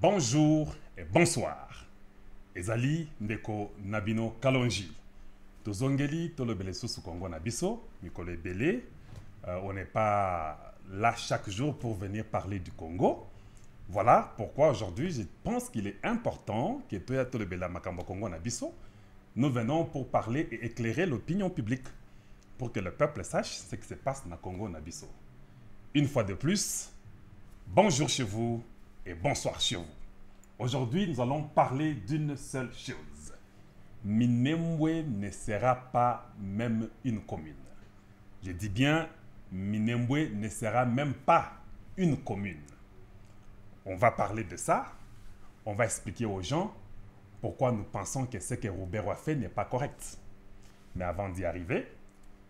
Bonjour et bonsoir. Ezali Neko Nabino Kalonji. Tozongeli tolobele sous Nabiso, Mikole Bele. Euh, on n'est pas là chaque jour pour venir parler du Congo. Voilà pourquoi aujourd'hui, je pense qu'il est important que Toya Makambo Congo Nabiso, nous venons pour parler et éclairer l'opinion publique pour que le peuple sache ce qui se passe dans Congo Nabiso. Une fois de plus, bonjour chez vous et bonsoir chez vous. Aujourd'hui, nous allons parler d'une seule chose. Minemwe ne sera pas même une commune. Je dis bien, Minemwe ne sera même pas une commune. On va parler de ça. On va expliquer aux gens pourquoi nous pensons que ce que Robert a fait n'est pas correct. Mais avant d'y arriver,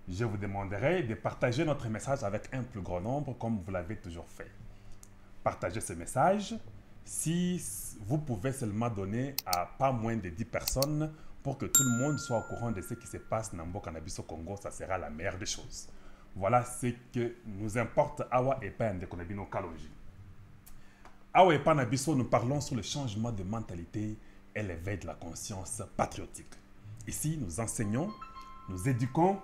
je vous demanderai de partager notre message avec un plus grand nombre comme vous l'avez toujours fait partager ce message si vous pouvez seulement donner à pas moins de 10 personnes pour que tout le monde soit au courant de ce qui se passe dans le cannabis au Congo, ça sera la meilleure des choses. Voilà ce que nous importe Awa et Pan de Konabino Kalonji. Awa et Panabiso, nous parlons sur le changement de mentalité et l'éveil de la conscience patriotique. Ici, nous enseignons, nous éduquons,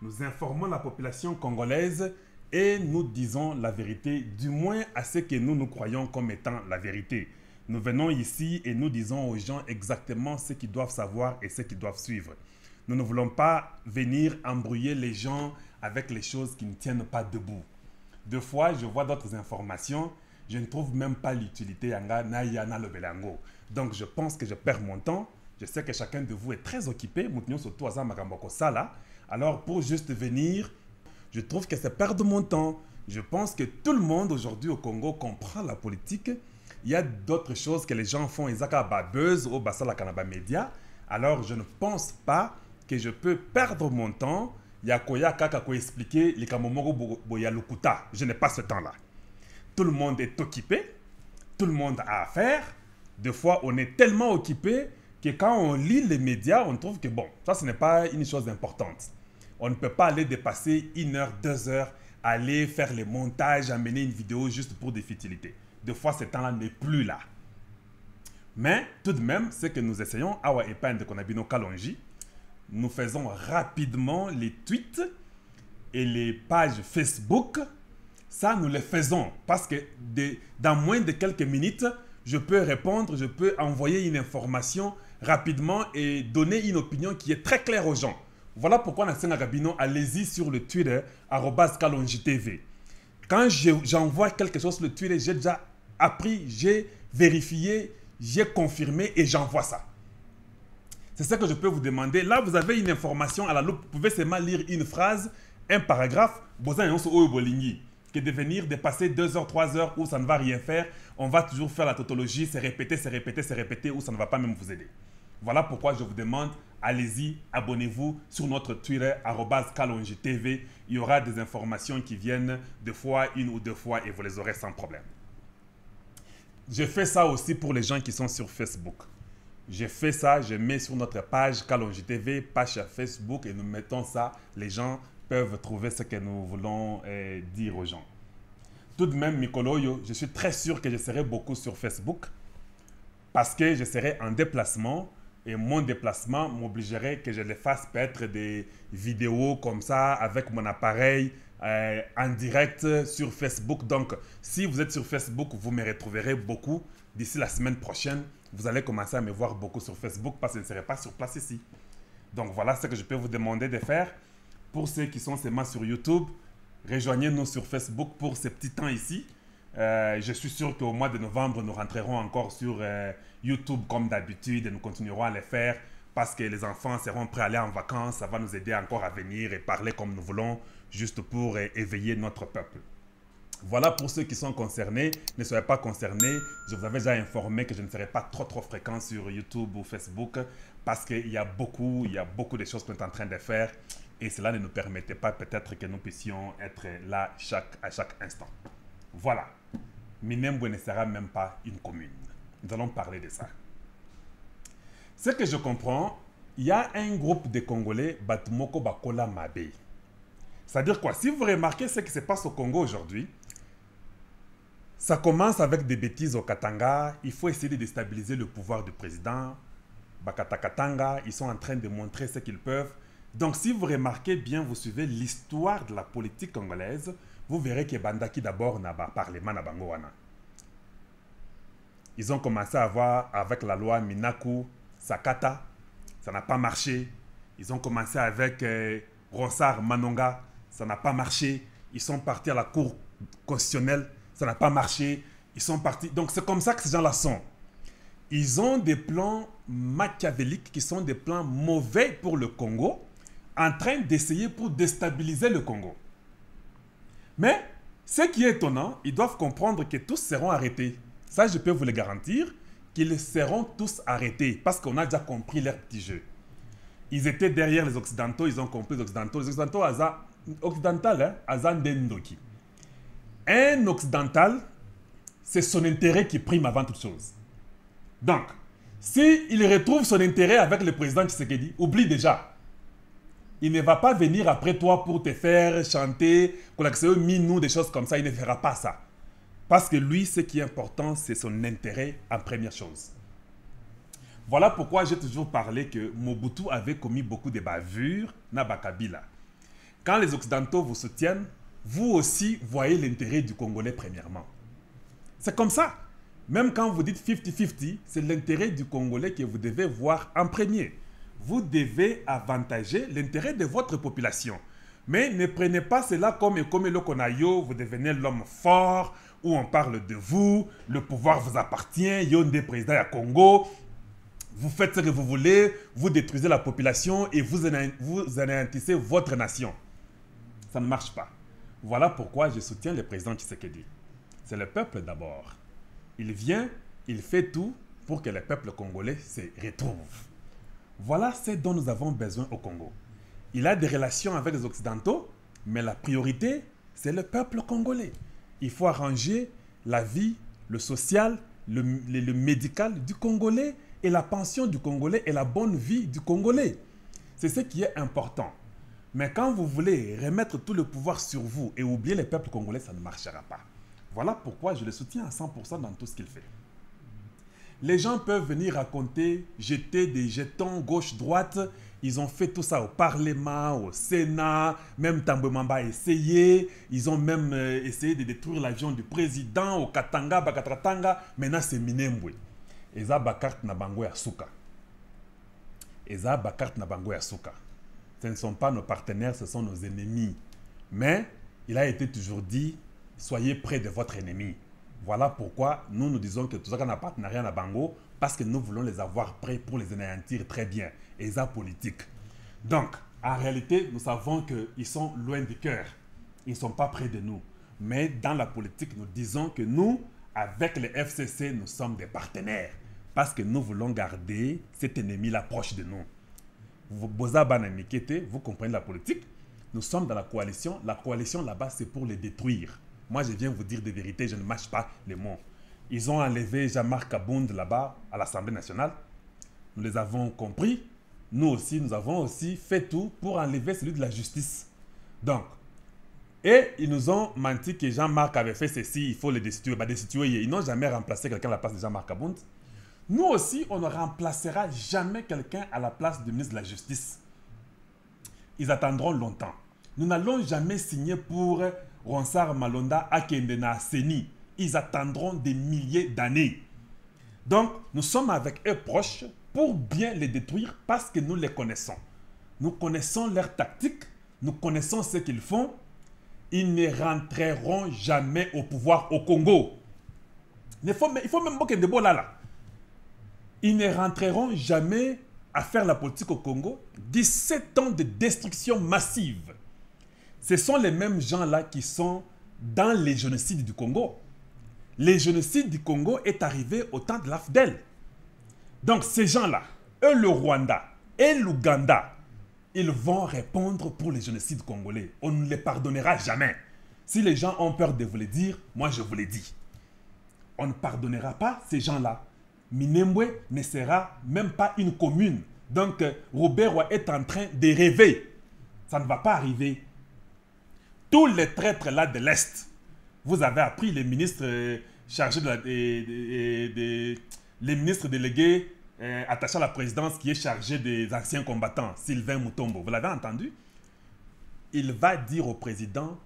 nous informons la population congolaise et nous disons la vérité, du moins à ce que nous nous croyons comme étant la vérité. Nous venons ici et nous disons aux gens exactement ce qu'ils doivent savoir et ce qu'ils doivent suivre. Nous ne voulons pas venir embrouiller les gens avec les choses qui ne tiennent pas debout. Deux fois, je vois d'autres informations, je ne trouve même pas l'utilité Donc je pense que je perds mon temps. Je sais que chacun de vous est très occupé. Alors pour juste venir je trouve que c'est perdre mon temps. Je pense que tout le monde aujourd'hui au Congo comprend la politique. Il y a d'autres choses que les gens font. Ils Babeuse au Bassala Kanaba média. Alors, je ne pense pas que je peux perdre mon temps. Yakoya Kaka quoi expliquer les Kamomoro Boyalukuta. Je n'ai pas ce temps-là. Tout le monde est occupé. Tout le monde a affaire. Des fois, on est tellement occupé que quand on lit les médias, on trouve que bon, ça, ce n'est pas une chose importante. On ne peut pas aller dépasser une heure, deux heures, aller faire les montages, amener une vidéo juste pour des futilités. Des fois, ce temps-là n'est plus là. Mais tout de même, ce que nous essayons, Awa Epan de Konabino Kalonji, nous faisons rapidement les tweets et les pages Facebook. Ça, nous les faisons parce que dans moins de quelques minutes, je peux répondre, je peux envoyer une information rapidement et donner une opinion qui est très claire aux gens. Voilà pourquoi Naksena Gabino, allez-y sur le Twitter, TV. Quand j'envoie quelque chose sur le Twitter, j'ai déjà appris, j'ai vérifié, j'ai confirmé et j'envoie ça. C'est ça que je peux vous demander. Là, vous avez une information à la loupe. Vous pouvez seulement lire une phrase, un paragraphe. Que de passer 2 heures, 3 heures où ça ne va rien faire. On va toujours faire la tautologie, c'est répéter, c'est répéter, c'est répéter où ça ne va pas même vous aider. Voilà pourquoi je vous demande, allez-y, abonnez-vous sur notre Twitter, TV. Il y aura des informations qui viennent deux fois, une ou deux fois, et vous les aurez sans problème. Je fais ça aussi pour les gens qui sont sur Facebook. Je fais ça, je mets sur notre page Kalongitv, page Facebook, et nous mettons ça. Les gens peuvent trouver ce que nous voulons euh, dire aux gens. Tout de même, Mikoloyo, je suis très sûr que je serai beaucoup sur Facebook parce que je serai en déplacement et mon déplacement m'obligerait que je les fasse peut-être des vidéos comme ça avec mon appareil euh, en direct sur Facebook. Donc, si vous êtes sur Facebook, vous me retrouverez beaucoup. D'ici la semaine prochaine, vous allez commencer à me voir beaucoup sur Facebook parce que je ne serai pas sur place ici. Donc, voilà ce que je peux vous demander de faire. Pour ceux qui sont seulement sur YouTube, rejoignez-nous sur Facebook pour ces petits temps ici. Euh, je suis sûr qu'au mois de novembre, nous rentrerons encore sur euh, YouTube comme d'habitude et nous continuerons à les faire parce que les enfants seront prêts à aller en vacances. Ça va nous aider encore à venir et parler comme nous voulons, juste pour euh, éveiller notre peuple. Voilà pour ceux qui sont concernés. Ne soyez pas concernés. Je vous avais déjà informé que je ne serai pas trop trop fréquent sur YouTube ou Facebook parce qu'il y a beaucoup, il y a beaucoup de choses qu'on est en train de faire et cela ne nous permettait pas peut-être que nous puissions être là à chaque instant. Voilà. Minembwe ne sera même pas une commune. Nous allons parler de ça. Ce que je comprends, il y a un groupe de Congolais, Batumoko Bakola Mabe. C'est-à-dire quoi Si vous remarquez ce qui se passe au Congo aujourd'hui, ça commence avec des bêtises au Katanga. Il faut essayer de déstabiliser le pouvoir du président. Katanga, ils sont en train de montrer ce qu'ils peuvent. Donc si vous remarquez bien, vous suivez l'histoire de la politique congolaise, vous verrez que Bandaki d'abord n'a pas parlé Bangowana. Ils ont commencé à voir avec la loi Minaku, Sakata, ça n'a pas marché. Ils ont commencé avec euh, Ronsard, Manonga, ça n'a pas marché. Ils sont partis à la cour constitutionnelle, ça n'a pas marché. Ils sont partis. Donc c'est comme ça que ces gens-là sont. Ils ont des plans machiavéliques qui sont des plans mauvais pour le Congo, en train d'essayer pour déstabiliser le Congo. Mais ce qui est étonnant, ils doivent comprendre que tous seront arrêtés. Ça, je peux vous le garantir, qu'ils seront tous arrêtés parce qu'on a déjà compris leur petit jeu. Ils étaient derrière les Occidentaux, ils ont compris les Occidentaux. Les Occidentaux, Occidental, hein, Ndoki. Un Occidental, c'est son intérêt qui prime avant toute chose. Donc, s'il retrouve son intérêt avec le président Tshisekedi, oublie déjà, il ne va pas venir après toi pour te faire chanter, minou, des choses comme ça. Il ne fera pas ça. Parce que lui, ce qui est important, c'est son intérêt en première chose. Voilà pourquoi j'ai toujours parlé que Mobutu avait commis beaucoup de bavures nabakabila. Quand les Occidentaux vous soutiennent, vous aussi voyez l'intérêt du Congolais premièrement. C'est comme ça. Même quand vous dites 50-50, c'est l'intérêt du Congolais que vous devez voir en premier vous devez avantager l'intérêt de votre population. Mais ne prenez pas cela comme comme le konayo, vous devenez l'homme fort, où on parle de vous, le pouvoir vous appartient, a des présidents à Congo, vous faites ce que vous voulez, vous détruisez la population et vous, vous anéantissez votre nation. Ça ne marche pas. Voilà pourquoi je soutiens le président Tshisekedi. C'est le peuple d'abord. Il vient, il fait tout pour que le peuple congolais se retrouve. Voilà ce dont nous avons besoin au Congo. Il a des relations avec les Occidentaux, mais la priorité, c'est le peuple congolais. Il faut arranger la vie, le social, le, médical du Congolais et la pension du Congolais et la bonne vie du Congolais. C'est ce qui est important. Mais quand vous voulez remettre tout le pouvoir sur vous et oublier les peuples congolais, ça ne marchera pas. Voilà pourquoi je le soutiens à 100% dans tout ce qu'il fait. Les gens peuvent venir raconter, jeter des jetons gauche-droite. Ils ont fait tout ça au Parlement, au Sénat, même Tambo Mamba a essayé. Ils ont même euh, essayé de détruire l'avion du président au Katanga, Bakatratanga. Maintenant, c'est Minembwe. Et ça, Bakart Nabango Yasuka. Et ça, Bakart Nabango Yasuka. Ce ne sont pas nos partenaires, ce sont nos ennemis. Mais il a été toujours dit, soyez près de votre ennemi. Voilà pourquoi nous nous disons que tout ça n'a partenariat à Bango, parce que nous voulons les avoir prêts pour les anéantir très bien. Et ça, politique. Donc, en réalité, nous savons qu'ils sont loin du cœur. Ils ne sont pas près de nous. Mais dans la politique, nous disons que nous, avec les FCC, nous sommes des partenaires. Parce que nous voulons garder cet ennemi-là proche de nous. Vous comprenez la politique Nous sommes dans la coalition. La coalition là-bas, c'est pour les détruire. Moi, je viens vous dire des vérités, je ne mâche pas les mots. Ils ont enlevé Jean-Marc Kabound là-bas, à l'Assemblée nationale. Nous les avons compris. Nous aussi, nous avons aussi fait tout pour enlever celui de la justice. Donc, et ils nous ont menti que Jean-Marc avait fait ceci, il faut le destituer. Bah, destituer ils n'ont jamais remplacé quelqu'un à la place de Jean-Marc Kabound. Nous aussi, on ne remplacera jamais quelqu'un à la place du ministre de la Justice. Ils attendront longtemps. Nous n'allons jamais signer pour Ronsard Malonda Akendena Seni. Ils attendront des milliers d'années. Donc, nous sommes avec eux proches pour bien les détruire parce que nous les connaissons. Nous connaissons leurs tactiques, nous connaissons ce qu'ils font. Ils ne rentreront jamais au pouvoir au Congo. Il faut, même de là, Ils ne rentreront jamais à faire la politique au Congo. 17 ans de destruction massive ce sont les mêmes gens-là qui sont dans les génocides du Congo. Les génocides du Congo est arrivé au temps de l'AFDEL. Donc ces gens-là, eux le Rwanda et l'Ouganda, ils vont répondre pour les génocides congolais. On ne les pardonnera jamais. Si les gens ont peur de vous le dire, moi je vous le dis. On ne pardonnera pas ces gens-là. Minembwe ne sera même pas une commune. Donc Robert est en train de rêver. Ça ne va pas arriver tous les traîtres là de l'Est. Vous avez appris les ministres euh, chargés de les ministres délégués euh, attachés à la présidence qui est chargé des anciens combattants, Sylvain Moutombo. Vous l'avez entendu Il va dire au président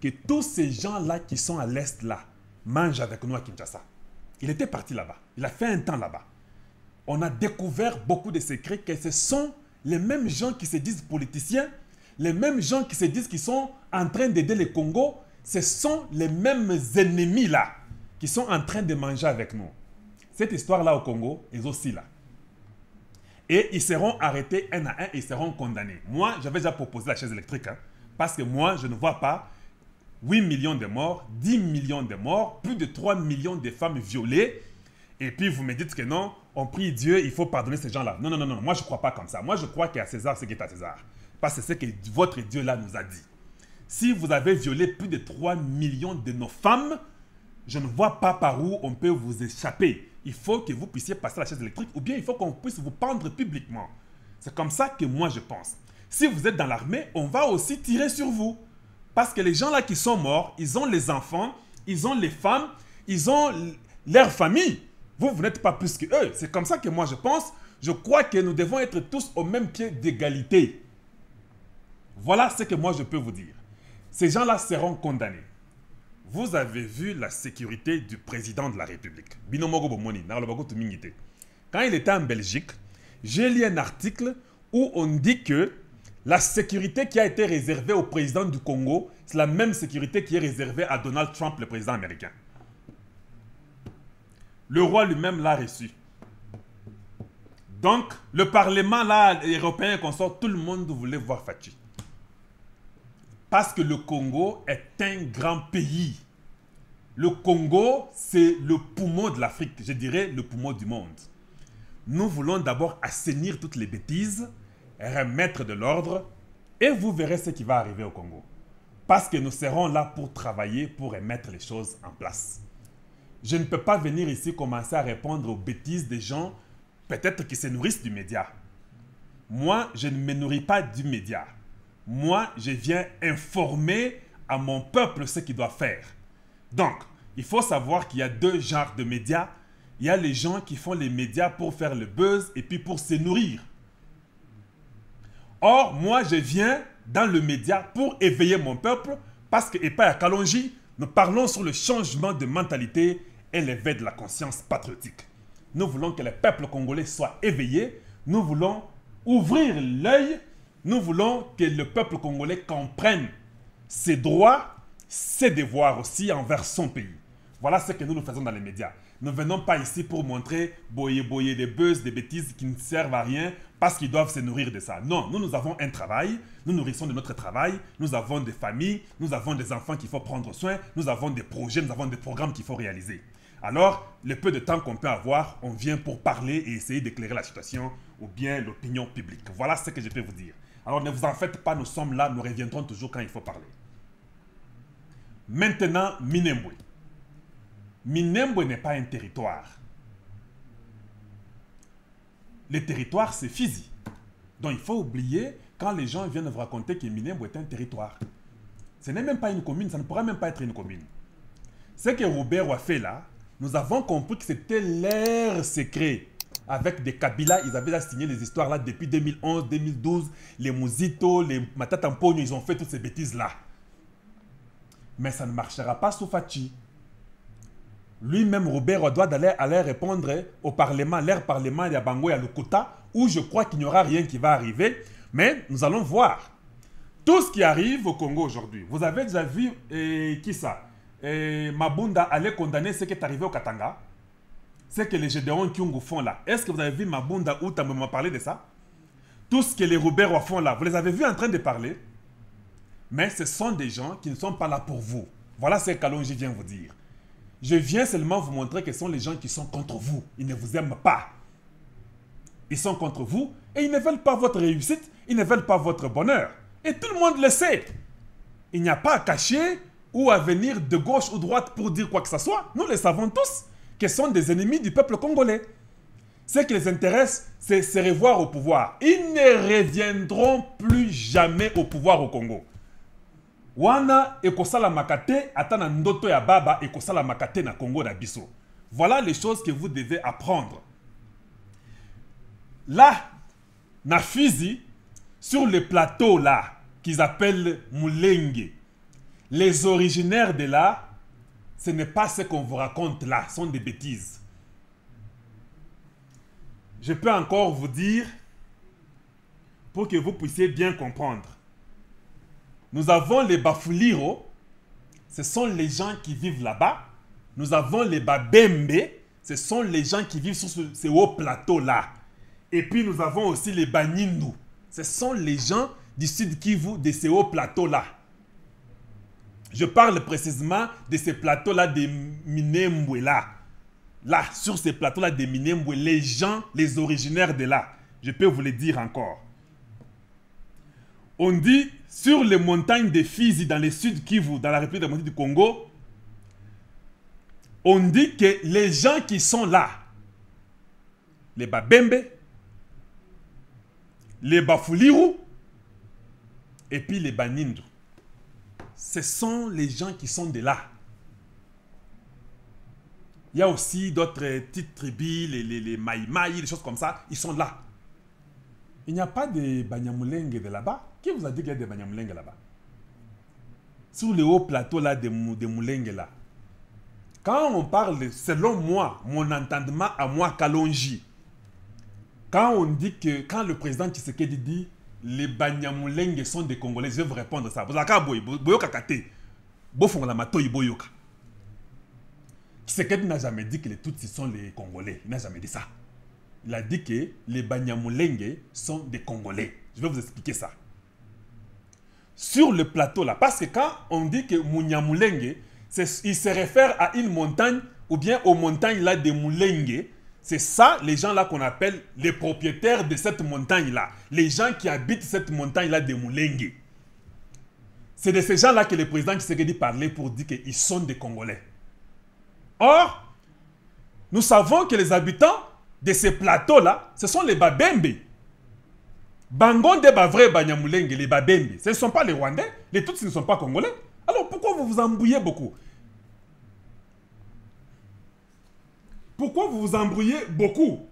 que tous ces gens-là qui sont à l'Est, là, mangent avec nous à Kinshasa. Il était parti là-bas. Il a fait un temps là-bas. On a découvert beaucoup de secrets que ce sont les mêmes gens qui se disent politiciens les mêmes gens qui se disent qu'ils sont en train d'aider le Congo, ce sont les mêmes ennemis-là qui sont en train de manger avec nous. Cette histoire-là au Congo est aussi là. Et ils seront arrêtés un à un et ils seront condamnés. Moi, j'avais déjà proposé la chaise électrique, hein, parce que moi, je ne vois pas 8 millions de morts, 10 millions de morts, plus de 3 millions de femmes violées. Et puis vous me dites que non, on prie Dieu, il faut pardonner ces gens-là. Non, non, non, non, moi je ne crois pas comme ça. Moi je crois qu'à César ce qui à César. Parce que c'est ce que votre Dieu là nous a dit. Si vous avez violé plus de 3 millions de nos femmes, je ne vois pas par où on peut vous échapper. Il faut que vous puissiez passer la chaise électrique ou bien il faut qu'on puisse vous pendre publiquement. C'est comme ça que moi je pense. Si vous êtes dans l'armée, on va aussi tirer sur vous. Parce que les gens là qui sont morts, ils ont les enfants, ils ont les femmes, ils ont leur famille. Vous, vous n'êtes pas plus que eux. C'est comme ça que moi je pense. Je crois que nous devons être tous au même pied d'égalité. Voilà ce que moi je peux vous dire. Ces gens-là seront condamnés. Vous avez vu la sécurité du président de la République. quand il était en Belgique, j'ai lu un article où on dit que la sécurité qui a été réservée au président du Congo, c'est la même sécurité qui est réservée à Donald Trump, le président américain. Le roi lui-même l'a reçu. Donc, le Parlement européen consort, tout le monde voulait voir Fatih. Parce que le Congo est un grand pays. Le Congo, c'est le poumon de l'Afrique, je dirais le poumon du monde. Nous voulons d'abord assainir toutes les bêtises, remettre de l'ordre, et vous verrez ce qui va arriver au Congo. Parce que nous serons là pour travailler, pour remettre les choses en place. Je ne peux pas venir ici commencer à répondre aux bêtises des gens, peut-être qui se nourrissent du média. Moi, je ne me nourris pas du média. Moi, je viens informer à mon peuple ce qu'il doit faire. Donc, il faut savoir qu'il y a deux genres de médias. Il y a les gens qui font les médias pour faire le buzz et puis pour se nourrir. Or, moi, je viens dans le média pour éveiller mon peuple parce que, et pas à nous parlons sur le changement de mentalité et l'éveil de la conscience patriotique. Nous voulons que le peuple congolais soit éveillé. Nous voulons ouvrir l'œil nous voulons que le peuple congolais comprenne ses droits, ses devoirs aussi envers son pays. Voilà ce que nous nous faisons dans les médias. Nous ne venons pas ici pour montrer boyer boyer des buzz, des bêtises qui ne servent à rien parce qu'ils doivent se nourrir de ça. Non, nous, nous avons un travail, nous nourrissons de notre travail, nous avons des familles, nous avons des enfants qu'il faut prendre soin, nous avons des projets, nous avons des programmes qu'il faut réaliser. Alors, le peu de temps qu'on peut avoir, on vient pour parler et essayer d'éclairer la situation ou bien l'opinion publique. Voilà ce que je peux vous dire. Alors ne vous en faites pas, nous sommes là, nous reviendrons toujours quand il faut parler. Maintenant, Minembwe. Minembwe n'est pas un territoire. Le territoire, c'est physique. Donc il faut oublier quand les gens viennent vous raconter que Minembwe est un territoire. Ce n'est même pas une commune, ça ne pourra même pas être une commune. Ce que Robert a fait là, nous avons compris que c'était l'air secret avec des Kabila. Ils avaient déjà signé les histoires là depuis 2011, 2012. Les Muzito, les Matata Mponyo, ils ont fait toutes ces bêtises là. Mais ça ne marchera pas sous Fachi. Lui-même, Robert, doit aller, répondre au Parlement, l'air Parlement, il y a Bango, où je crois qu'il n'y aura rien qui va arriver. Mais nous allons voir. Tout ce qui arrive au Congo aujourd'hui, vous avez déjà vu et eh, qui ça eh, Mabunda allait condamner ce qui est arrivé au Katanga ce que les Gédéon Kyungu font là. Est-ce que vous avez vu Mabunda ou m'a parler de ça Tout ce que les Robert font là, vous les avez vus en train de parler Mais ce sont des gens qui ne sont pas là pour vous. Voilà ce je vient vous dire. Je viens seulement vous montrer que ce sont les gens qui sont contre vous. Ils ne vous aiment pas. Ils sont contre vous et ils ne veulent pas votre réussite, ils ne veulent pas votre bonheur. Et tout le monde le sait. Il n'y a pas à cacher ou à venir de gauche ou droite pour dire quoi que ce soit. Nous le savons tous sont des ennemis du peuple congolais. Ce qui les intéresse, c'est se revoir au pouvoir. Ils ne reviendront plus jamais au pouvoir au Congo. Wana ekosala makate atana ndoto ya baba ekosala makate na Congo Voilà les choses que vous devez apprendre. Là, na Fizi, sur le plateau là, qu'ils appellent Mulenge, les originaires de là ce n'est pas ce qu'on vous raconte là, ce sont des bêtises. Je peux encore vous dire, pour que vous puissiez bien comprendre, nous avons les Bafuliro, ce sont les gens qui vivent là-bas. Nous avons les Babembe, ce sont les gens qui vivent sur ce, hauts haut plateau-là. Et puis nous avons aussi les Banindu, ce sont les gens du sud Kivu de ces haut plateau-là. Je parle précisément de ces plateaux-là de Minembwe, là Là, sur ces plateaux-là de Minembwe, les gens, les originaires de là. Je peux vous le dire encore. On dit, sur les montagnes de Fizi, dans le sud Kivu, dans la République démocratique du Congo, on dit que les gens qui sont là, les Babembe, les Bafuliru, et puis les Banindu ce sont les gens qui sont de là. Il y a aussi d'autres petites tribus, les, les, les Maïmaï, les choses comme ça, ils sont là. Il n'y a pas de Banyamulenge de là-bas. Qui vous a dit qu'il y a des Banyamulenge là-bas Sur le haut plateau là, des, là. Quand on parle, selon moi, mon entendement à moi, Kalonji, quand on dit que, quand le président Tshisekedi dit les Banyamulenge sont des Congolais. Je vais vous répondre à ça. Vous avez n'a jamais dit que les Tutsis sont les Congolais. Il n'a jamais dit ça. Il a dit que les Banyamulenge sont des Congolais. Je vais vous expliquer ça. Sur le plateau là, parce que quand on dit que Mouniamulengue », il se réfère à une montagne ou bien aux montagnes là des Mulenge c'est ça, les gens-là qu'on appelle les propriétaires de cette montagne-là. Les gens qui habitent cette montagne-là de Moulengue. C'est de ces gens-là que le président Tshisekedi parlait pour dire qu'ils sont des Congolais. Or, nous savons que les habitants de ces plateaux-là, ce sont les Babembe. Bangonde, Bavre, Banyamulenge, les Babembe. Ce ne sont pas les Rwandais, les Tutsis ne sont pas Congolais. Alors pourquoi vous vous embouillez beaucoup pourquoi vous vous embrouillez beaucoup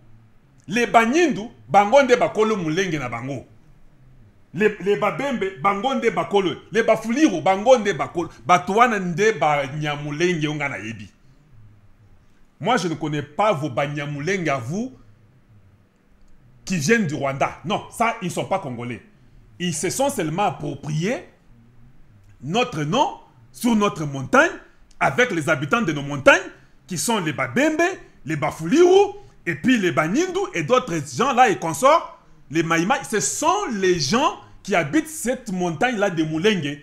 Les Banyindu, Bangonde Bakolo Moulenge na Bango. Les, les Babembe, Bangonde Bakolo. Les Bafuliru, Bangonde Bakolo. nde Banyamulenge Ongana Ebi. Moi, je ne connais pas vos Banyamulenge à vous qui viennent du Rwanda. Non, ça, ils ne sont pas congolais. Ils se sont seulement appropriés notre nom sur notre montagne avec les habitants de nos montagnes qui sont les Babembe, les Bafuliru, et puis les Banindou et d'autres gens là et consorts, les Maïmaï, ce sont les gens qui habitent cette montagne là de Moulengue.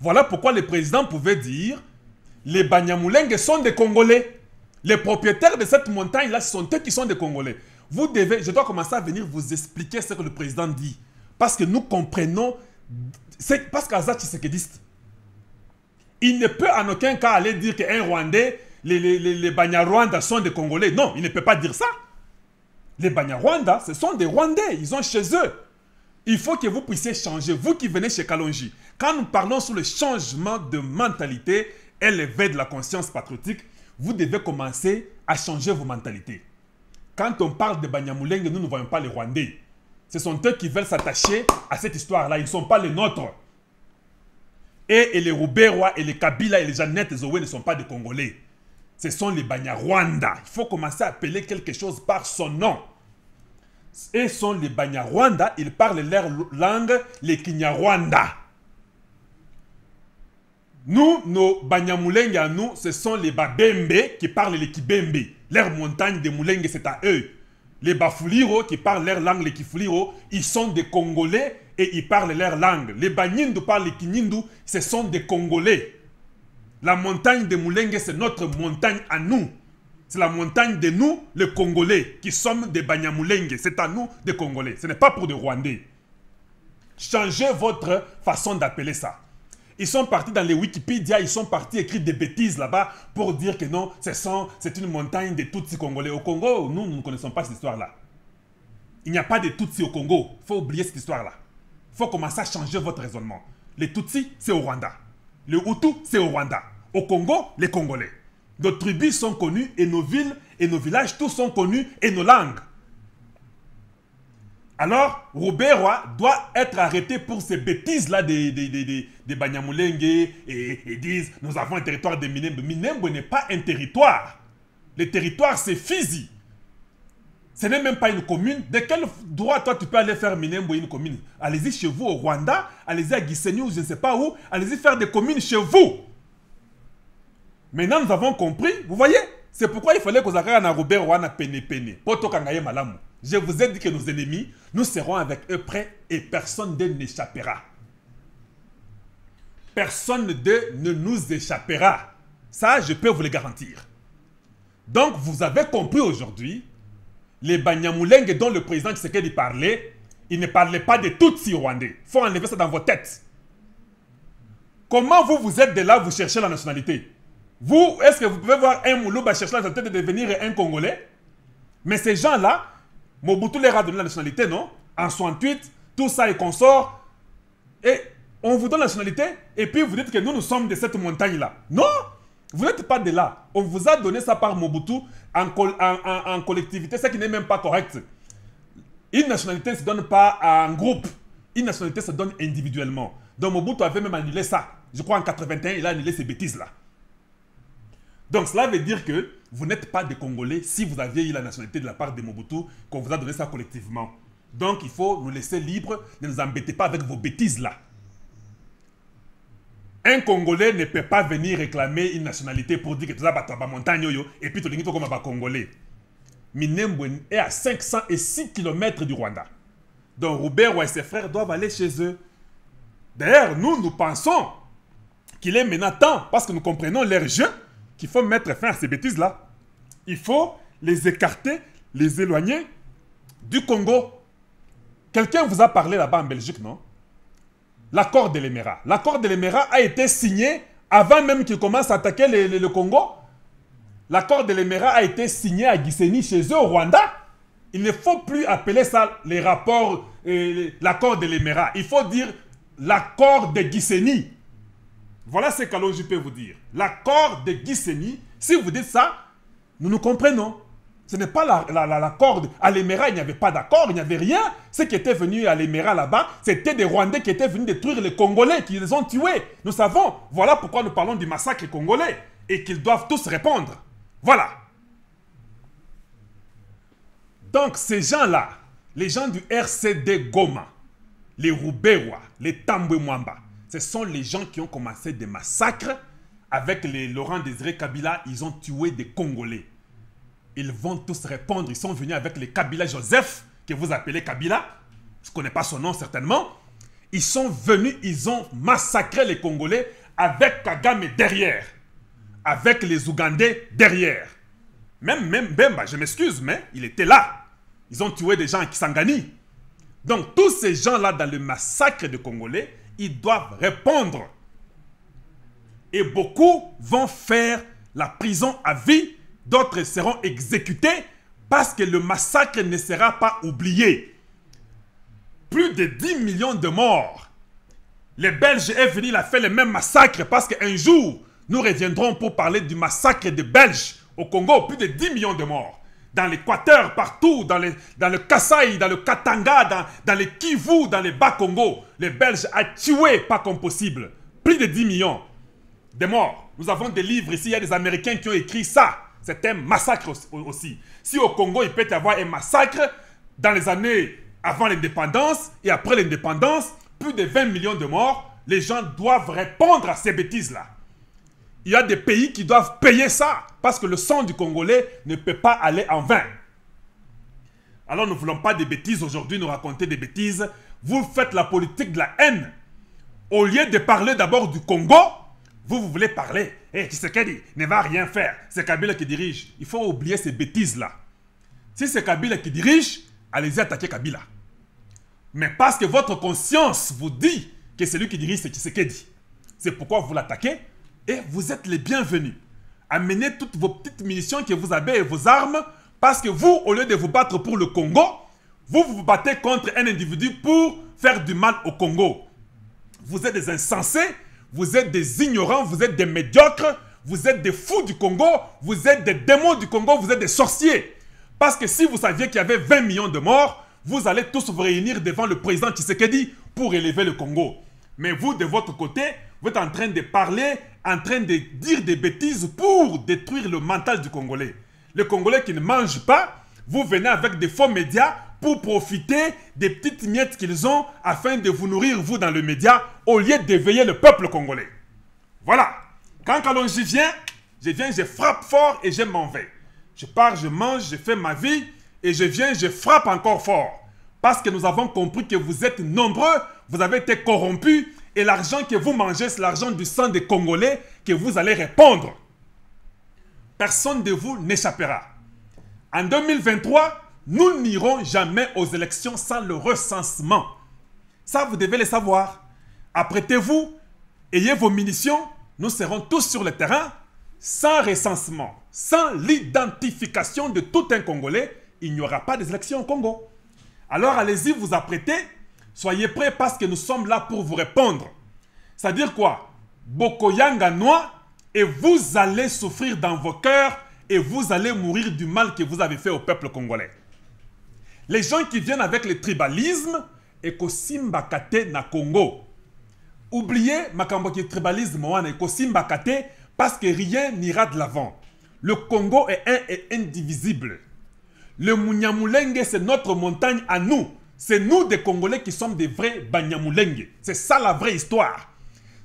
Voilà pourquoi le président pouvait dire les Banyamoulengue sont des Congolais. Les propriétaires de cette montagne là, sont eux qui sont des Congolais. Vous devez, je dois commencer à venir vous expliquer ce que le président dit. Parce que nous comprenons, parce ce Sekediste, Il ne peut en aucun cas aller dire qu'un Rwandais les, les, les, Banyarwanda sont des Congolais. Non, il ne peut pas dire ça. Les Banyarwanda, ce sont des Rwandais. Ils ont chez eux. Il faut que vous puissiez changer. Vous qui venez chez Kalonji, quand nous parlons sur le changement de mentalité et l'éveil de la conscience patriotique, vous devez commencer à changer vos mentalités. Quand on parle de Banyamulenge, nous ne voyons pas les Rwandais. Ce sont eux qui veulent s'attacher à cette histoire-là. Ils ne sont pas les nôtres. Et, et les Roubérois, et les Kabila et les Jeannette Zoé ne sont pas des Congolais. Ce sont les Banyarwanda. Il faut commencer à appeler quelque chose par son nom. Et sont les Banyarwanda, ils parlent leur langue, les Kinyarwanda. Nous, nos Banyamulenge nous, ce sont les Babembe qui parlent les Kibembe. Leur montagne de Mulenge, c'est à eux. Les Bafuliro qui parlent leur langue, les Kifuliro, ils sont des Congolais et ils parlent leur langue. Les Banyindu parlent les Kinyindu, ce sont des Congolais. La montagne de Moulengue, c'est notre montagne à nous. C'est la montagne de nous, les Congolais, qui sommes des Banyamoulengue. C'est à nous, des Congolais. Ce n'est pas pour des Rwandais. Changez votre façon d'appeler ça. Ils sont partis dans les Wikipédia, ils sont partis écrire des bêtises là-bas pour dire que non, c'est une montagne de Tutsi congolais. Au Congo, nous, nous ne connaissons pas cette histoire-là. Il n'y a pas de Tutsi au Congo. Il faut oublier cette histoire-là. Il faut commencer à changer votre raisonnement. Les Tutsi, c'est au Rwanda. Le Hutu, c'est au Rwanda. Au Congo, les Congolais. Nos tribus sont connues et nos villes et nos villages, tous sont connus et nos langues. Alors, Robert doit être arrêté pour ces bêtises-là des, des, des, et, disent Nous avons un territoire de Minembo. Minembo n'est pas un territoire. Le territoire, c'est physique. Ce n'est même pas une commune. De quel droit, toi, tu peux aller faire Minembo une commune Allez-y chez vous au Rwanda, allez-y à Gisenyi ou je ne sais pas où, allez-y faire des communes chez vous. Maintenant, nous avons compris, vous voyez C'est pourquoi il fallait que vous na Robert péné pene pene. Je vous ai dit que nos ennemis, nous serons avec eux près et personne d'eux n'échappera. Personne d'eux ne nous échappera. Ça, je peux vous le garantir. Donc, vous avez compris aujourd'hui, les Banyamoulengues dont le président Tshisekedi parlait, il ne parlait pas de ces rwandais. Il faut enlever ça dans vos têtes. Comment vous, vous êtes de là, vous cherchez la nationalité vous, est-ce que vous pouvez voir un chercher la tête de devenir un Congolais Mais ces gens-là, Mobutu leur a donné la nationalité, non En 68, tout ça et consort. Et on vous donne la nationalité et puis vous dites que nous, nous sommes de cette montagne-là. Non Vous n'êtes pas de là. On vous a donné ça par Mobutu en, collectivité, ce qui n'est même pas correct. Une nationalité ne se donne pas en groupe. Une nationalité se donne individuellement. Donc Mobutu avait même annulé ça. Je crois en 81, il a annulé ces bêtises-là. Donc cela veut dire que vous n'êtes pas des Congolais si vous aviez eu la nationalité de la part de Mobutu, qu'on vous a donné ça collectivement. Donc il faut nous laisser libres, ne nous embêtez pas avec vos bêtises là. Un Congolais ne peut pas venir réclamer une nationalité pour dire que tu as montagne et puis tu es comme un Congolais. Minembwen est à 506 km du Rwanda. Donc Robert et ses frères doivent aller chez eux. D'ailleurs, nous, nous pensons qu'il est maintenant temps, parce que nous comprenons leur jeu, qu'il faut mettre fin à ces bêtises-là. Il faut les écarter, les éloigner du Congo. Quelqu'un vous a parlé là-bas en Belgique, non L'accord de l'Émirat. L'accord de l'Émirat a été signé avant même qu'ils commencent à attaquer le, Congo. L'accord de l'Émirat a été signé à Gisenyi, chez eux, au Rwanda. Il ne faut plus appeler ça les rapports, euh, l'accord de l'Émirat. Il faut dire l'accord de Gisenyi. Voilà ce que je peux vous dire. L'accord de Gisseni, si vous dites ça, nous nous comprenons. Ce n'est pas l'accord. La, la, à l'Émirat, il n'y avait pas d'accord, il n'y avait rien. Ce qui était venu à l'Émirat là-bas, c'était des Rwandais qui étaient venus détruire les Congolais, qui les ont tués. Nous savons. Voilà pourquoi nous parlons du massacre congolais et qu'ils doivent tous répondre. Voilà. Donc ces gens-là, les gens du RCD Goma, les Roubewa, les Tambwe Mwamba, ce sont les gens qui ont commencé des massacres. Avec les Laurent Désiré Kabila, ils ont tué des Congolais. Ils vont tous répondre. Ils sont venus avec les Kabila Joseph, que vous appelez Kabila. Je ne connais pas son nom certainement. Ils sont venus, ils ont massacré les Congolais avec Kagame derrière. Avec les Ougandais derrière. Même, même Bemba, je m'excuse, mais il était là. Ils ont tué des gens à Kisangani. Donc tous ces gens-là dans le massacre des Congolais, ils doivent répondre. Et beaucoup vont faire la prison à vie, d'autres seront exécutés parce que le massacre ne sera pas oublié. Plus de 10 millions de morts. Les Belges et venus ont fait le même massacre parce qu'un jour, nous reviendrons pour parler du massacre des Belges au Congo, plus de 10 millions de morts dans l'Équateur, partout, dans, les, dans le Kasaï, dans le Katanga, dans, dans les Kivu, dans les Bas-Congo. Les Belges ont tué pas comme possible. Plus de 10 millions de morts. Nous avons des livres ici, il y a des Américains qui ont écrit ça. C'est un massacre aussi. Si au Congo, il peut y avoir un massacre, dans les années avant l'indépendance et après l'indépendance, plus de 20 millions de morts, les gens doivent répondre à ces bêtises-là. Il y a des pays qui doivent payer ça. Parce que le sang du Congolais ne peut pas aller en vain. Alors ne voulons pas des bêtises aujourd'hui, nous raconter des bêtises. Vous faites la politique de la haine. Au lieu de parler d'abord du Congo, vous, vous voulez parler. Eh, Tshisekedi ne va rien faire. C'est Kabila qui dirige. Il faut oublier ces bêtises-là. Si c'est Kabila qui dirige, allez-y attaquer Kabila. Mais parce que votre conscience vous dit que c'est lui qui dirige, c'est Tshisekedi. C'est pourquoi vous l'attaquez et vous êtes les bienvenus amenez toutes vos petites munitions que vous avez et vos armes, parce que vous, au lieu de vous battre pour le Congo, vous vous battez contre un individu pour faire du mal au Congo. Vous êtes des insensés, vous êtes des ignorants, vous êtes des médiocres, vous êtes des fous du Congo, vous êtes des démons du Congo, vous êtes des sorciers. Parce que si vous saviez qu'il y avait 20 millions de morts, vous allez tous vous réunir devant le président Tshisekedi pour élever le Congo. Mais vous, de votre côté, vous êtes en train de parler, en train de dire des bêtises pour détruire le mental du Congolais. Les Congolais qui ne mange pas, vous venez avec des faux médias pour profiter des petites miettes qu'ils ont afin de vous nourrir, vous, dans le média, au lieu d'éveiller le peuple congolais. Voilà. Quand Kalonji vient, je viens, je frappe fort et je m'en vais. Je pars, je mange, je fais ma vie et je viens, je frappe encore fort. Parce que nous avons compris que vous êtes nombreux, vous avez été corrompus et l'argent que vous mangez, c'est l'argent du sang des Congolais que vous allez répondre. Personne de vous n'échappera. En 2023, nous n'irons jamais aux élections sans le recensement. Ça, vous devez le savoir. Apprêtez-vous, ayez vos munitions, nous serons tous sur le terrain. Sans recensement, sans l'identification de tout un Congolais, il n'y aura pas d'élection au Congo. Alors allez-y, vous apprêtez, Soyez prêts parce que nous sommes là pour vous répondre. C'est-à-dire quoi Bokoyanga noir et vous allez souffrir dans vos cœurs et vous allez mourir du mal que vous avez fait au peuple congolais. Les gens qui viennent avec le tribalisme et kosimbakate na Congo. Oubliez makambo qui tribalisme wana kosimbakate parce que rien n'ira de l'avant. Le Congo est un et indivisible. Le Mounyamulenge, c'est notre montagne à nous. C'est nous, des Congolais, qui sommes des vrais Banyamulenge. C'est ça la vraie histoire.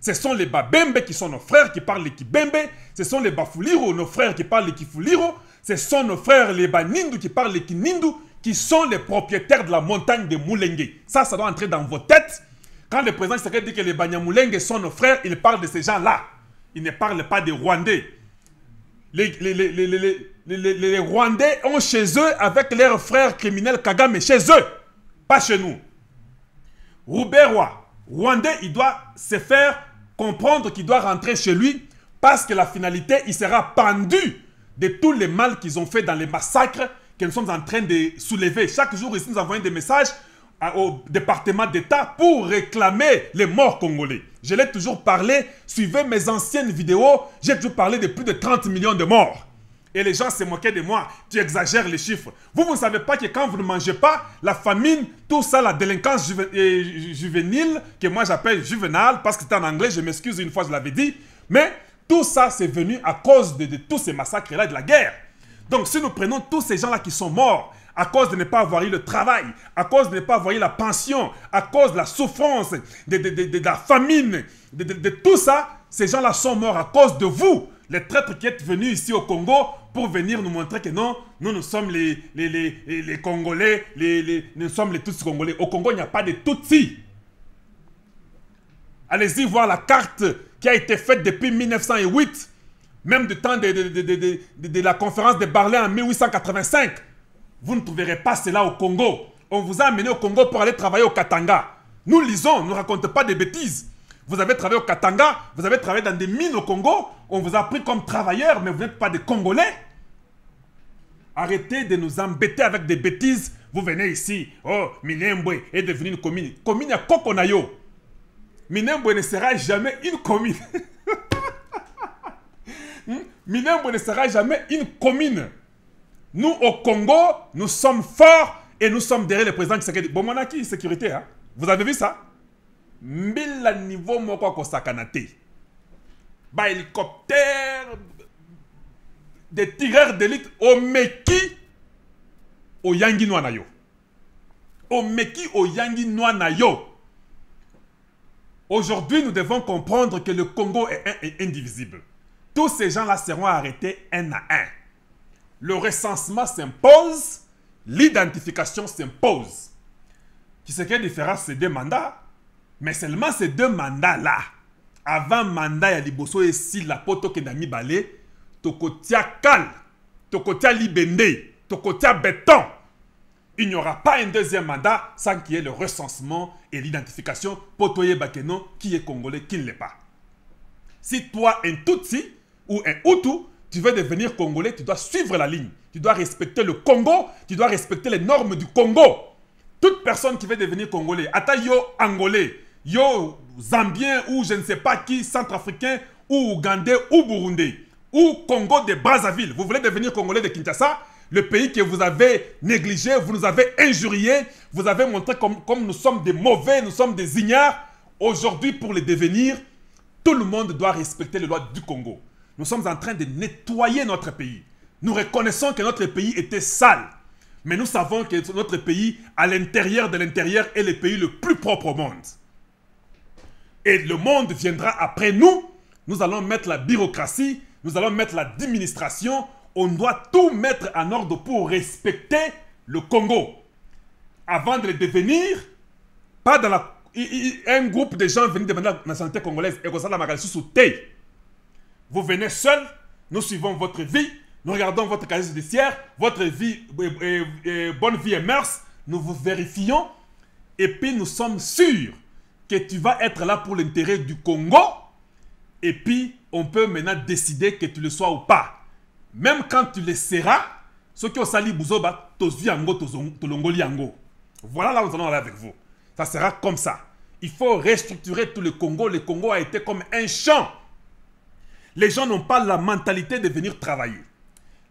Ce sont les Babembe qui sont nos frères qui parlent les Kibembe. Ce sont les Bafuliro, nos frères qui parlent les Kifuliro. Ce sont nos frères les Banindu qui parlent les Kinindu, qui sont les propriétaires de la montagne de Mulenge. Ça, ça doit entrer dans vos têtes. Quand le président Tshisekedi dit que les Banyamulenge sont nos frères, il parle de ces gens-là. Il ne parle pas des Rwandais. Les, les Rwandais ont chez eux, avec leurs frères criminels Kagame, chez eux chez nous. Roubaix-Roi, Rwandais, il doit se faire comprendre qu'il doit rentrer chez lui parce que la finalité, il sera pendu de tous les mal qu'ils ont fait dans les massacres que nous sommes en train de soulever. Chaque jour, ici, nous envoyons des messages euh, au département d'État pour réclamer les morts congolais. Je l'ai toujours parlé, suivez mes anciennes vidéos, j'ai toujours parlé de plus de 30 millions de morts. Et les gens se moquaient de moi. Tu exagères les chiffres. Vous, vous ne savez pas que quand vous ne mangez pas, la famine, tout ça, la délinquance euh, juvénile, que moi j'appelle juvénale, parce que c'est en anglais, je m'excuse, une fois je l'avais dit. Mais tout ça, c'est venu à cause de, tous ces massacres-là, de la guerre. Donc, si nous prenons tous ces gens-là qui sont morts, à cause de ne pas avoir eu le travail, à cause de ne pas avoir eu la pension, à cause de la souffrance, de, de la famine, de, tout ça, ces gens-là sont morts à cause de vous. Les traîtres qui êtes venus ici au Congo, pour venir nous montrer que non, nous, nous sommes les, les, Congolais, nous sommes les tous Congolais. Au Congo, il n'y a pas de Tutsi. Allez-y voir la carte qui a été faite depuis 1908, même du temps de, la conférence de Berlin en 1885. Vous ne trouverez pas cela au Congo. On vous a amené au Congo pour aller travailler au Katanga. Nous lisons, ne racontons pas des bêtises. Vous avez travaillé au Katanga, vous avez travaillé dans des mines au Congo, on vous a pris comme travailleur, mais vous n'êtes pas des Congolais. Arrêtez de nous embêter avec des bêtises. Vous venez ici, oh, Minembwe est devenu une commune. Commune à Kokonayo. Minembwe ne sera jamais une commune. Hmm? Minembwe ne sera jamais une commune. Nous, au Congo, nous sommes forts et nous sommes derrière le président qui Bon, mon sécurité, hein? Vous avez vu ça mille niveau moko quoi te de tireurs d'élite au yangi au Yangi yo Au oyangi au Yangi yo aujourd'hui nous devons comprendre que le congo est, indivisible tous ces gens-là seront arrêtés un à un le recensement s'impose l'identification s'impose différent ces deux mandats mais seulement ces deux mandats-là, avant mandat ya bosso et si la poto Balé, tokotia cal, tokotia libende, béton. Il n'y aura pas un deuxième mandat sans qu'il y ait le recensement et l'identification potoye bakeno qui est congolais, qui ne l'est pas. Si toi, un Tutsi ou un Hutu, tu veux devenir congolais, tu dois suivre la ligne. Tu dois respecter le Congo, tu dois respecter les normes du Congo. Toute personne qui veut devenir congolais, atayo angolais, yo Zambien ou je ne sais pas qui, Centrafricain ou Ougandais ou Burundais ou Congo de Brazzaville. Vous voulez devenir Congolais de Kinshasa Le pays que vous avez négligé, vous nous avez injurié, vous avez montré comme, comme nous sommes des mauvais, nous sommes des ignares. Aujourd'hui, pour les devenir, tout le monde doit respecter les lois du Congo. Nous sommes en train de nettoyer notre pays. Nous reconnaissons que notre pays était sale. Mais nous savons que notre pays, à l'intérieur de l'intérieur, est le pays le plus propre au monde et le monde viendra après nous, nous allons mettre la bureaucratie, nous allons mettre la administration. on doit tout mettre en ordre pour respecter le Congo. Avant de le devenir, pas dans la, un groupe de gens venus demander la nationalité congolaise et Vous venez seul, nous suivons votre vie, nous regardons votre casier judiciaire, votre vie, euh, euh, euh, bonne vie et mœurs, nous vous vérifions, et puis nous sommes sûrs que tu vas être là pour l'intérêt du Congo, et puis on peut maintenant décider que tu le sois ou pas. Même quand tu le seras, ce qui au sali bouzoba, Voilà là où nous allons avec vous. Ça sera comme ça. Il faut restructurer tout le Congo. Le Congo a été comme un champ. Les gens n'ont pas la mentalité de venir travailler.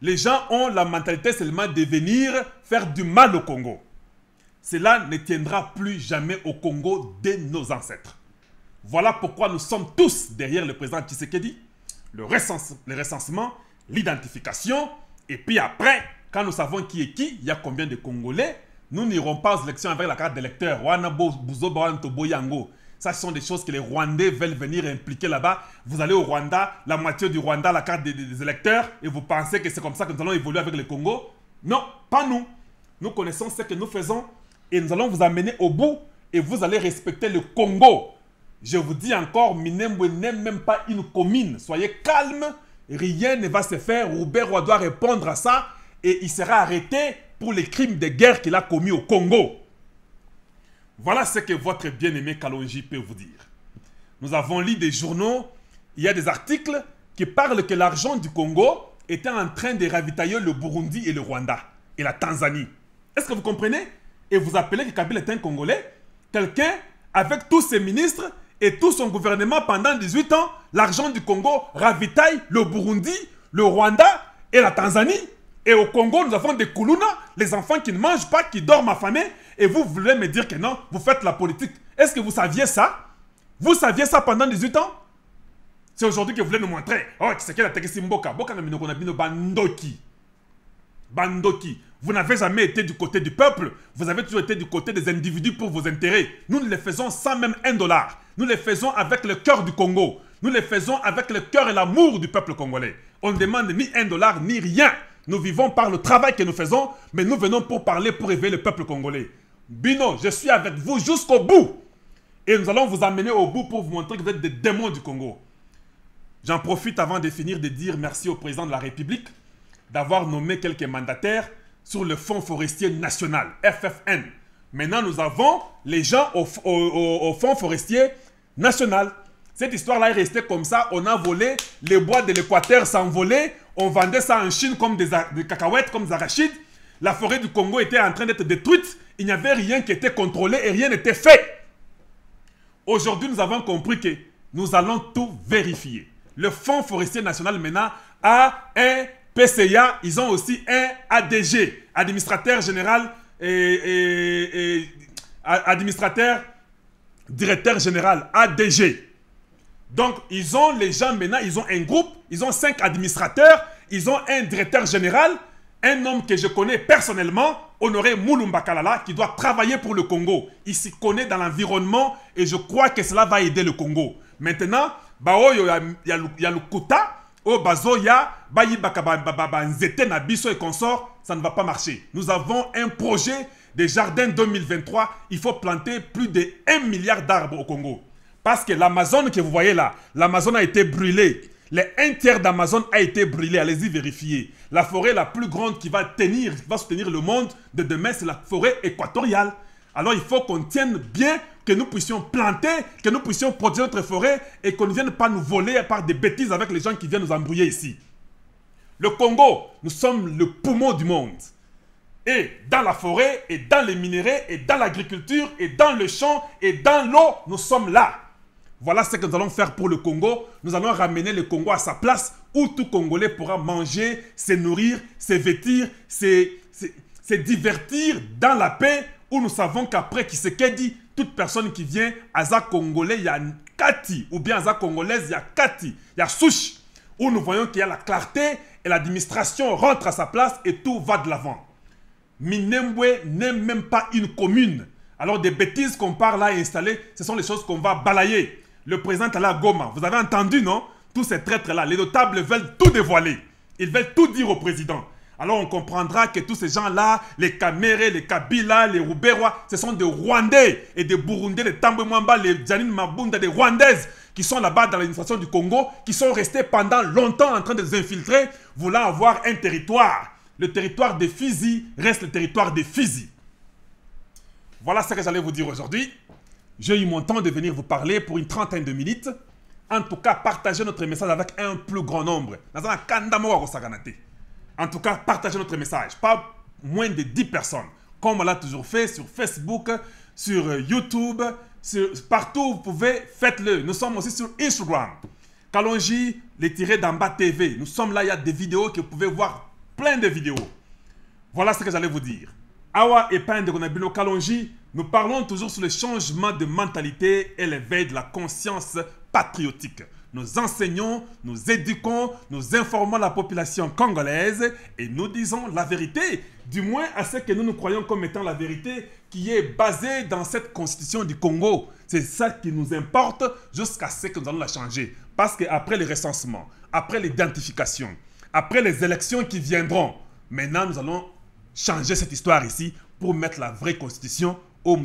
Les gens ont la mentalité seulement de venir faire du mal au Congo. Cela ne tiendra plus jamais au Congo de nos ancêtres. Voilà pourquoi nous sommes tous derrière le président Tshisekedi. Le, recensement, l'identification, et puis après, quand nous savons qui est qui, il y a combien de Congolais, nous n'irons pas aux élections avec la carte d'électeur. Ça, ce sont des choses que les Rwandais veulent venir impliquer là-bas. Vous allez au Rwanda, la moitié du Rwanda, la carte des électeurs, et vous pensez que c'est comme ça que nous allons évoluer avec le Congo. Non, pas nous. Nous connaissons ce que nous faisons, et nous allons vous amener au bout et vous allez respecter le Congo. Je vous dis encore, Minemwe n'aime même pas une commune. Soyez calme, rien ne va se faire. Robert doit répondre à ça et il sera arrêté pour les crimes de guerre qu'il a commis au Congo. Voilà ce que votre bien-aimé Kalonji peut vous dire. Nous avons lu des journaux, il y a des articles qui parlent que l'argent du Congo était en train de ravitailler le Burundi et le Rwanda et la Tanzanie. Est-ce que vous comprenez et vous appelez que Kabila est un Congolais, quelqu'un avec tous ses ministres et tout son gouvernement pendant 18 ans, l'argent du Congo ravitaille le Burundi, le Rwanda et la Tanzanie. Et au Congo, nous avons des Kouluna, les enfants qui ne mangent pas, qui dorment affamés. Et vous voulez me dire que non, vous faites la politique. Est-ce que vous saviez ça Vous saviez ça pendant 18 ans C'est aujourd'hui que vous voulez nous montrer. Oh, c'est que la Boka na Bandoki, vous n'avez jamais été du côté du peuple, vous avez toujours été du côté des individus pour vos intérêts. Nous ne les faisons sans même un dollar. Nous les faisons avec le cœur du Congo. Nous les faisons avec le cœur et l'amour du peuple congolais. On ne demande ni un dollar, ni rien. Nous vivons par le travail que nous faisons, mais nous venons pour parler, pour éveiller le peuple congolais. Bino, je suis avec vous jusqu'au bout. Et nous allons vous amener au bout pour vous montrer que vous êtes des démons du Congo. J'en profite avant de finir de dire merci au président de la République d'avoir nommé quelques mandataires sur le Fonds forestier national, FFN. Maintenant, nous avons les gens au, Fonds forestier national. Cette histoire-là est restée comme ça. On a volé, les bois de l'Équateur s'envolaient. On vendait ça en Chine comme des, des cacahuètes, comme des arachides. La forêt du Congo était en train d'être détruite. Il n'y avait rien qui était contrôlé et rien n'était fait. Aujourd'hui, nous avons compris que nous allons tout vérifier. Le Fonds forestier national maintenant a un PCIA, ils ont aussi un ADG, administrateur général et, administrateur directeur général, ADG. Donc, ils ont les gens maintenant, ils ont un groupe, ils ont cinq administrateurs, ils ont un directeur général, un homme que je connais personnellement, Honoré Moulumbakalala, qui doit travailler pour le Congo. Il s'y connaît dans l'environnement et je crois que cela va aider le Congo. Maintenant, il y a, le a, Oh bazoya, et consort, ça ne va pas marcher. Nous avons un projet des jardins 2023. Il faut planter plus de 1 milliard d'arbres au Congo. Parce que l'Amazon que vous voyez là, l'Amazon a été brûlée. Les un tiers d'Amazon a été brûlé. Allez-y vérifier. La forêt la plus grande qui va tenir, qui va soutenir le monde de demain, c'est la forêt équatoriale. Alors il faut qu'on tienne bien que nous puissions planter, que nous puissions produire notre forêt et qu'on ne vienne pas nous voler par des bêtises avec les gens qui viennent nous embrouiller ici. Le Congo, nous sommes le poumon du monde. Et dans la forêt, et dans les minéraux, et dans l'agriculture, et dans le champ, et dans l'eau, nous sommes là. Voilà ce que nous allons faire pour le Congo. Nous allons ramener le Congo à sa place où tout Congolais pourra manger, se nourrir, se vêtir, se, divertir dans la paix où nous savons qu'après dit toute personne qui vient, à Aza congolais, il y a Kati, ou bien à congolaise, il y a Kati, il y a Souche, où nous voyons qu'il y a la clarté et l'administration rentre à sa place et tout va de l'avant. Minembwe n'est même pas une commune. Alors des bêtises qu'on parle là et installer, ce sont les choses qu'on va balayer. Le président la Goma, vous avez entendu, non Tous ces traîtres-là, les notables veulent tout dévoiler. Ils veulent tout dire au président alors on comprendra que tous ces gens-là, les Camérés, les Kabila, les Roubérois, ce sont des Rwandais et des Burundais, les Tambemwamba, les Janine Mabunda, des Rwandaises qui sont là-bas dans l'administration du Congo, qui sont restés pendant longtemps en train de les infiltrer, voulant avoir un territoire. Le territoire des Fizi reste le territoire des Fizi. Voilà ce que j'allais vous dire aujourd'hui. J'ai eu mon temps de venir vous parler pour une trentaine de minutes. En tout cas, partagez notre message avec un plus grand nombre. En tout cas, partagez notre message. Pas moins de 10 personnes. Comme on l'a toujours fait sur Facebook, sur euh, YouTube, partout où vous pouvez, faites-le. Nous sommes aussi sur Instagram. Kalonji, les tirés d'en bas TV. Nous sommes là, il y a des vidéos que vous pouvez voir, plein de vidéos. Voilà ce que j'allais vous dire. Awa et de Gonabino Kalonji, nous parlons toujours sur le changement de mentalité et l'éveil de la conscience patriotique. Nous enseignons, nous éduquons, nous informons la population congolaise et nous disons la vérité, du moins à ce que nous nous croyons comme étant la vérité qui est basée dans cette constitution du Congo. C'est ça qui nous importe jusqu'à ce que nous allons la changer. Parce qu'après les recensements, après l'identification, après les élections qui viendront, maintenant nous allons changer cette histoire ici pour mettre la vraie constitution au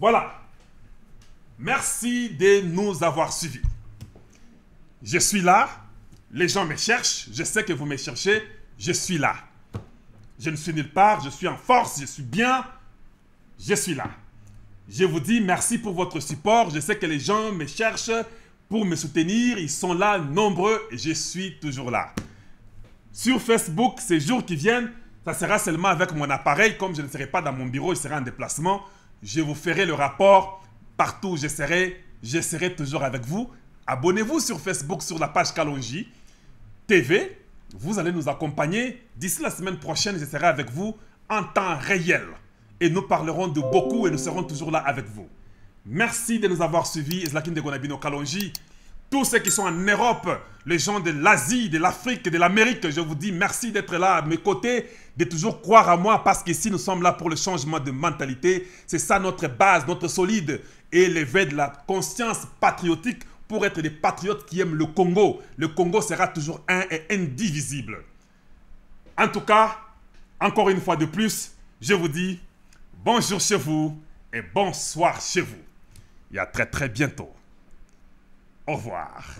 Voilà. Merci de nous avoir suivis. Je suis là, les gens me cherchent, je sais que vous me cherchez, je suis là. Je ne suis nulle part, je suis en force, je suis bien, je suis là. Je vous dis merci pour votre support, je sais que les gens me cherchent pour me soutenir, ils sont là nombreux et je suis toujours là. Sur Facebook, ces jours qui viennent, ça sera seulement avec mon appareil, comme je ne serai pas dans mon bureau, je serai en déplacement. Je vous ferai le rapport Partout où j'essaierai, serai, toujours avec vous. Abonnez-vous sur Facebook sur la page Kalonji TV. Vous allez nous accompagner. D'ici la semaine prochaine, je serai avec vous en temps réel. Et nous parlerons de beaucoup et nous serons toujours là avec vous. Merci de nous avoir suivis. Eslakin de Gonabino Kalonji. Tous ceux qui sont en Europe, les gens de l'Asie, de l'Afrique, de l'Amérique, je vous dis merci d'être là à mes côtés, de toujours croire à moi parce que qu'ici nous sommes là pour le changement de mentalité. C'est ça notre base, notre solide et l'éveil de la conscience patriotique pour être des patriotes qui aiment le Congo. Le Congo sera toujours un et indivisible. En tout cas, encore une fois de plus, je vous dis bonjour chez vous et bonsoir chez vous. Et à très très bientôt. Au revoir.